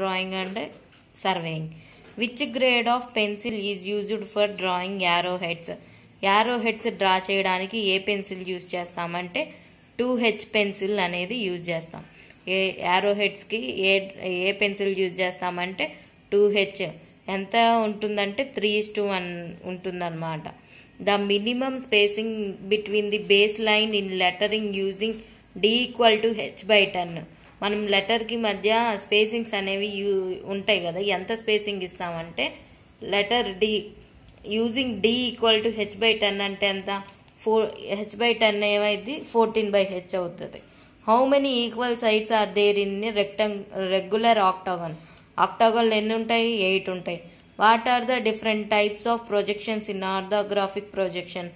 drawing and surveying which grade of pencil is used for drawing arrow heads arrow arrowheads draw చేయడానికి ఏ pencil use చేస్తామంటే two H pencil అనేది use చేస్తాం ఏ యారోహెడ్స్కి ఏ ఏ పెన్సిల్ యూజ్ చేస్తామంటే టూ హెచ్ ఎంత ఉంటుందంటే త్రీ ఇస్ టూ వన్ ఉంటుందన్నమాట the minimum spacing between the base line in lettering using D equal to H by ten మనం లెటర్కి మధ్య స్పేసింగ్స్ అనేవి యూ ఉంటాయి కదా ఎంత స్పేసింగ్ ఇస్తామంటే letter D using D equal to H by ten అంటే ఎంత ఫోర్ హెచ్ బై టెన్ ఏమైంది ఫోర్టీన్ బై హెచ్ అవుతుంది how many equal sides are there in rectangle regular octagon ఆక్టాగన్లు ఎన్ని ఉంటాయి ఎయిట్ ఉంటాయి what are the different types of projections in orthographic projection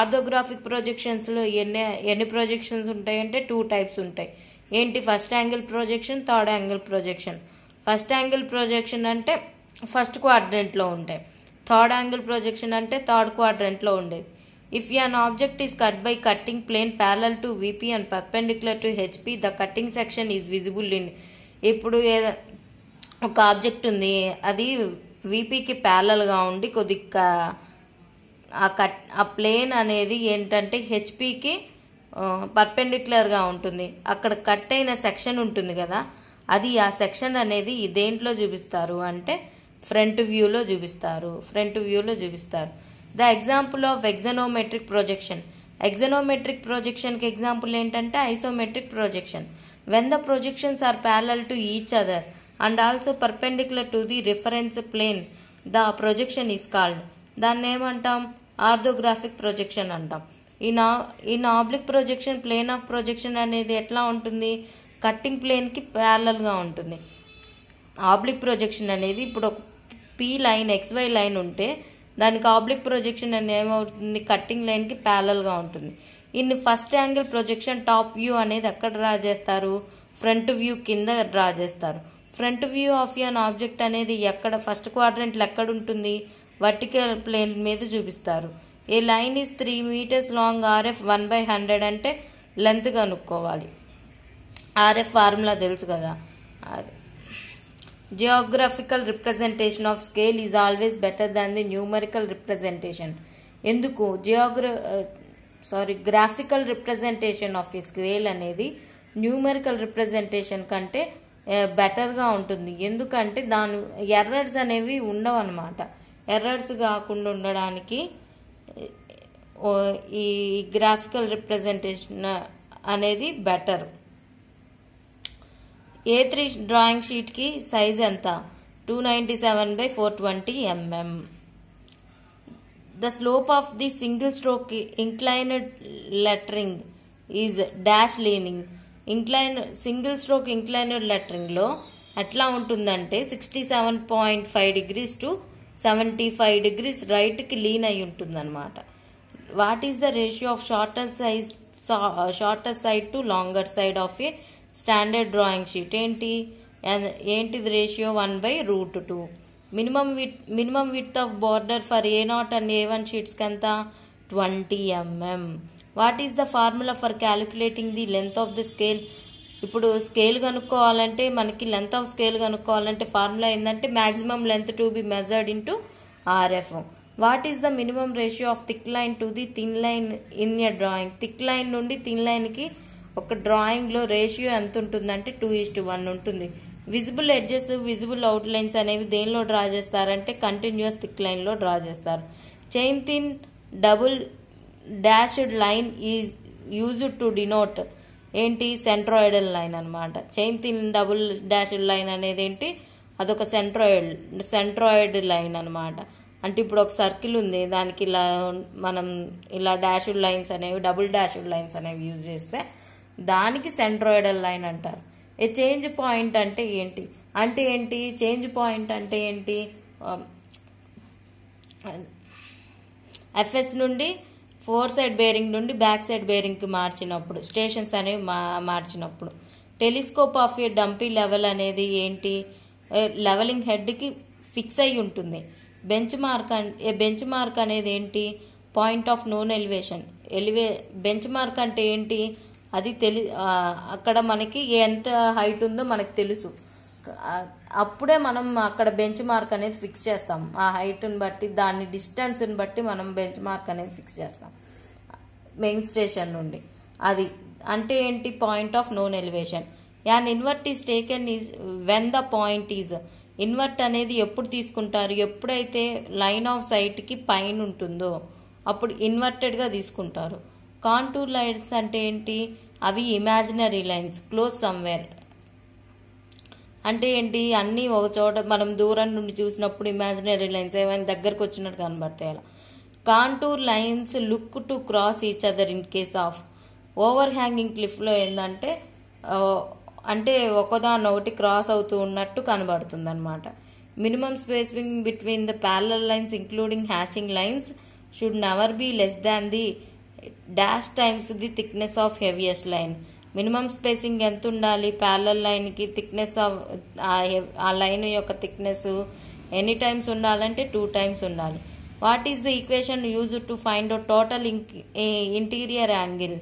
ఆర్థోగ్రాఫిక్ ప్రొజెక్షన్స్లో ఎన్ని ఎన్ని ప్రొజెక్షన్స్ ఉంటాయంటే టూ టైప్స్ ఉంటాయి ఏంటి first angle projection third angle projection first angle projection అంటే ఫస్ట్ క్వాడ్రెంట్లో ఉంటాయి థర్డ్ యాంగిల్ ప్రొజెక్షన్ అంటే థర్డ్ క్వాడ్రెంట్లో ఉండేది if an object is cut by cutting plane parallel to VP and perpendicular to HP the cutting section is visible in ఇప్పుడు ఏదో ఒక object ఉంది అది విపికి ప్యాలల్గా ఉండి కొద్దిగా ఆ కట్ ఆ ప్లేన్ అనేది ఏంటంటే హెచ్పికి పర్పెండిక్యులర్గా ఉంటుంది అక్కడ కట్ అయిన సెక్షన్ ఉంటుంది కదా అది ఆ సెక్షన్ అనేది దేంట్లో చూపిస్తారు అంటే ఫ్రంట్ వ్యూలో చూపిస్తారు ఫ్రంట్ వ్యూలో చూపిస్తారు the example of axonometric projection axonometric ప్రొజెక్షన్కి ఎగ్జాంపుల్ ఏంటంటే isometric projection when the projections are parallel to each other and also perpendicular to the reference plane the projection is called దాన్ని ఏమంటాం ఆర్థోగ్రాఫిక్ ప్రొజెక్షన్ అంటాం ఈ నా ఈ oblique projection plane of projection అనేది ఎట్లా ఉంటుంది కట్టింగ్ ప్లేన్కి ప్యారలల్గా ఉంటుంది ఆబ్లిక్ ప్రొజెక్షన్ అనేది ఇప్పుడు ఒక పీ లైన్ ఎక్స్వై లైన్ ఉంటే దానికి ఆబ్లిక్ ప్రొజెక్షన్ అనేది ఏమవుతుంది కట్టింగ్ లైన్కి ప్యారలల్గా ఉంటుంది ఇన్ని first angle projection top view అనేది ఎక్కడ డ్రా చేస్తారు ఫ్రంట్ వ్యూ కింద డ్రా చేస్తారు front view of an object అనేది ఎక్కడ ఫస్ట్ క్వాడ్రంట్లో ఎక్కడ ఉంటుంది వర్టికల్ ప్లేన్ మీద చూపిస్తారు a line is three metres long RF one by hundred అంటే లెంత్ కనుక్కోవాలి ఆర్ఎఫ్ ఫార్ములా తెలుసు కదా అది geographical representation of scale is always better than the numerical representation ఎందుకు జియోగ్ర సారీ గ్రాఫికల్ రిప్రజెంటేషన్ ఆఫ్ ఈ స్కేల్ అనేది న్యూమరికల్ రిప్రజెంటేషన్ కంటే బెటర్గా uh, ఉంటుంది ఎందుకంటే దాని ఎర్రర్స్ అనేవి ఉండవన్నమాట ఎర్రర్స్ కాకుండా ఉండడానికి ఈ గ్రాఫికల్ రిప్రజెంటేషన్ అనేది బెటర్ ఏ త్రీ డ్రాయింగ్ షీట్కి సైజ్ ఎంత two ninety seven by four twenty mm the slope of the single stroke inclined lettering is dash leaning incline single stroke inclined లెటరింగ్లో ఎట్లా ఉంటుందంటే sixty seven point five degrees to seventy five degrees రైట్కి lean అయి ఉంటుందన్నమాట what is the ratio of shorter size shorter side to longer side of a standard drawing sheet ఏంటి ఏంటిది ratio one by root two minimum width minimum width of border for A naught and A one షీట్స్కి ఎంత twenty mm what is the formula for calculating the length of the scale ఇప్పుడు scale కనుక్కోవాలంటే మనకి length of scale కనుక్కోవాలంటే formula ఏంటంటే maximum length to be measured to RF what is the minimum ratio of thick line to the thin line in a drawing thick line నుండి thin లైన్కి ఒక డ్రాయింగ్లో ratio ఎంత ఉంటుందంటే టూ ఈస్ టు వన్ ఉంటుంది visible edges visible outlines అనేవి దేనిలో డ్రా చేస్తారంటే కంటిన్యూస్ థిక్ లైన్లో డ్రా చేస్తారు chain thin double dashed line is use to denote ఏంటి సెంట్రాయిడల్ లైన్ అనమాట chain thin double dashed line అనేది ఏంటి అదొక సెంట్రాయిడ్ సెంట్రాయిడ్ లైన్ అనమాట అంటే ఇప్పుడు ఒక సర్కిల్ ఉంది దానికి ఇలా మనం ఇలా డాష్డ్ లైన్స్ అనేవి డబుల్ డాష్డ్ లైన్స్ అనేవి యూజ్ చేస్తే దానికి సెంట్రాయిడల్ లైన్ అంటారు ఏ చేంజ్ పాయింట్ అంటే ఏంటి అంటే ఏంటి చేంజ్ పాయింట్ అంటే ఏంటి ఎఫ్ఎస్ um, నుండి ఫోర్ సైడ్ బేరింగ్ నుండి బ్యాక్ సైడ్ బేరింగ్కి మార్చినప్పుడు స్టేషన్స్ అనేవి మా మార్చినప్పుడు telescope of a dumpy level అనేది ఏంటి లెవెలింగ్ హెడ్కి ఫిక్స్ అయి ఉంటుంది బెంచ్ మార్క్ బెంచ్ మార్క్ అనేది ఏంటి పాయింట్ ఆఫ్ నోన్ ఎలివేషన్ ఎలివే బెంచ్ మార్క్ అంటే ఏంటి అది తెలి అక్కడ మనకి ఎంత హైట్ ఉందో మనకు తెలుసు అప్పుడే మనం అక్కడ బెంచ్ మార్క్ అనేది ఫిక్స్ చేస్తాం ఆ హైట్ని బట్టి దాని డిస్టెన్స్ని బట్టి మనం బెంచ్ మార్క్ అనేది ఫిక్స్ చేస్తాం మెయిన్ స్టేషన్ నుండి అది అంటే ఏంటి point of known elevation and invert is taken is when the point is invert అనేది ఎప్పుడు తీసుకుంటారు ఎప్పుడైతే లైన్ ఆఫ్ సైట్కి పైన ఉంటుందో అప్పుడు ఇన్వర్టెడ్గా తీసుకుంటారు కాంటూర్ లైన్స్ అంటే ఏంటి అవి ఇమాజినరీ లైన్స్ క్లోజ్ సమ్వేర్ అంటే ఏంటి అన్నీ ఒక చోట మనం దూరం నుండి చూసినప్పుడు ఇమాజినరీ లైన్స్ ఏమైనా దగ్గరకు వచ్చినట్టు కనబడతాయి అలా contour lines look to cross each other in case of overhanging లో ఏంటంటే అంటే ఒకదాన్ని ఒకటి క్రాస్ అవుతూ ఉన్నట్టు కనబడుతుంది అనమాట minimum spacing between the parallel lines including hatching lines should never be less than the dash times the thickness of heaviest line minimum spacing ఎంత ఉండాలి లైన్ లైన్కి థిక్నెస్ ఆఫ్ ఆ లైన్ యొక్క థిక్నెస్ ఎనీ టైమ్స్ ఉండాలంటే two times ఉండాలి what is the equation use to find out total interior angle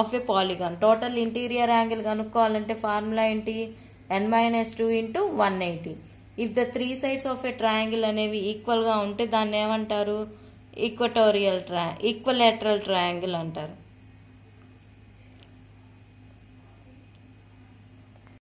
of a polygon total interior angle కనుక్కోవాలంటే formula ఏంటి N minus two into one eighty if the three sides of a triangle అనేవి ఈక్వల్గా ఉంటే దాన్ని ఏమంటారు equatorial ట్రా equilateral triangle అంటారు